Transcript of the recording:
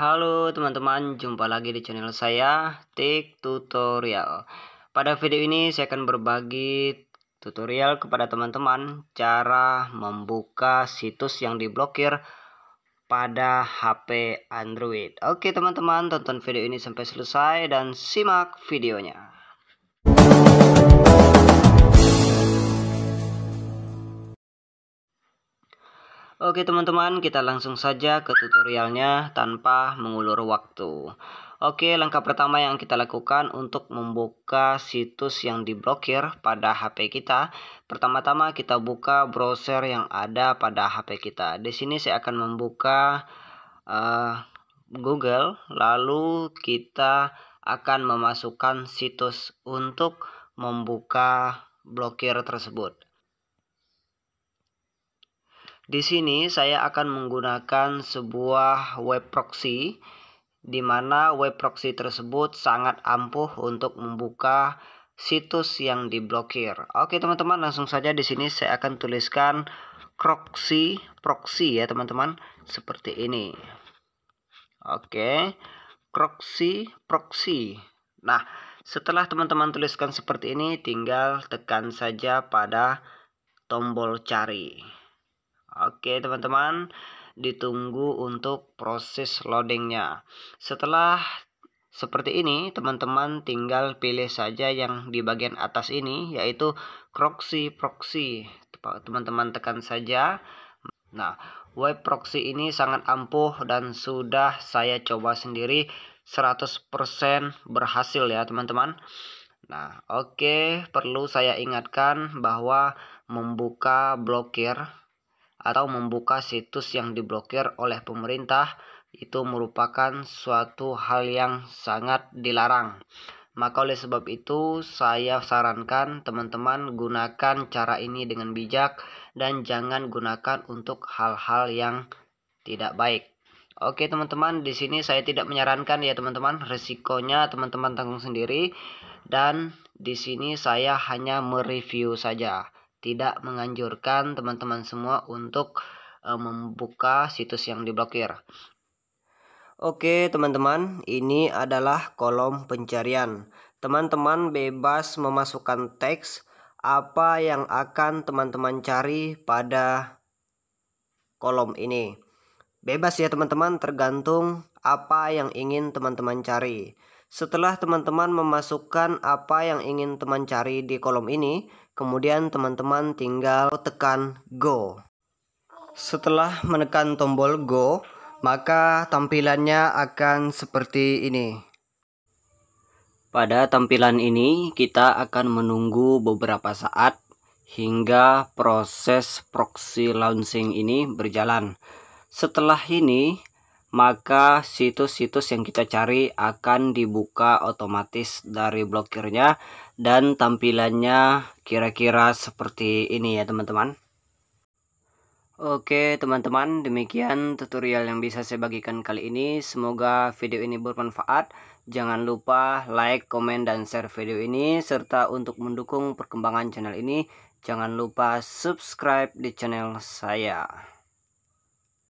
Halo teman-teman, jumpa lagi di channel saya Tik Tutorial. Pada video ini saya akan berbagi tutorial kepada teman-teman cara membuka situs yang diblokir pada HP Android. Oke teman-teman, tonton video ini sampai selesai dan simak videonya. Oke teman-teman, kita langsung saja ke tutorialnya tanpa mengulur waktu. Oke, langkah pertama yang kita lakukan untuk membuka situs yang diblokir pada HP kita, pertama-tama kita buka browser yang ada pada HP kita. Di sini saya akan membuka uh, Google, lalu kita akan memasukkan situs untuk membuka blokir tersebut. Di sini saya akan menggunakan sebuah web proxy di mana web proxy tersebut sangat ampuh untuk membuka situs yang diblokir. Oke, teman-teman, langsung saja di sini saya akan tuliskan proxy proxy ya, teman-teman, seperti ini. Oke. Proxy proxy. Nah, setelah teman-teman tuliskan seperti ini, tinggal tekan saja pada tombol cari. Oke teman-teman ditunggu untuk proses loadingnya setelah seperti ini teman-teman tinggal pilih saja yang di bagian atas ini yaitu proxy proxy teman-teman tekan saja nah web proxy ini sangat ampuh dan sudah saya coba sendiri 100% berhasil ya teman-teman nah oke okay. perlu saya ingatkan bahwa membuka blokir atau membuka situs yang diblokir oleh pemerintah itu merupakan suatu hal yang sangat dilarang. Maka oleh sebab itu saya sarankan teman-teman gunakan cara ini dengan bijak dan jangan gunakan untuk hal-hal yang tidak baik. Oke teman-teman, di sini saya tidak menyarankan ya teman-teman, resikonya teman-teman tanggung sendiri dan di sini saya hanya mereview saja tidak menganjurkan teman-teman semua untuk e, membuka situs yang diblokir. Oke, teman-teman, ini adalah kolom pencarian. Teman-teman bebas memasukkan teks apa yang akan teman-teman cari pada kolom ini. Bebas ya, teman-teman, tergantung apa yang ingin teman-teman cari. Setelah teman-teman memasukkan apa yang ingin teman cari di kolom ini, Kemudian teman-teman tinggal tekan go. Setelah menekan tombol go, maka tampilannya akan seperti ini. Pada tampilan ini kita akan menunggu beberapa saat hingga proses proxy launching ini berjalan. Setelah ini, maka situs-situs yang kita cari akan dibuka otomatis dari blokirnya dan tampilannya kira-kira seperti ini ya teman-teman Oke teman-teman demikian tutorial yang bisa saya bagikan kali ini semoga video ini bermanfaat jangan lupa like komen dan share video ini serta untuk mendukung perkembangan channel ini jangan lupa subscribe di channel saya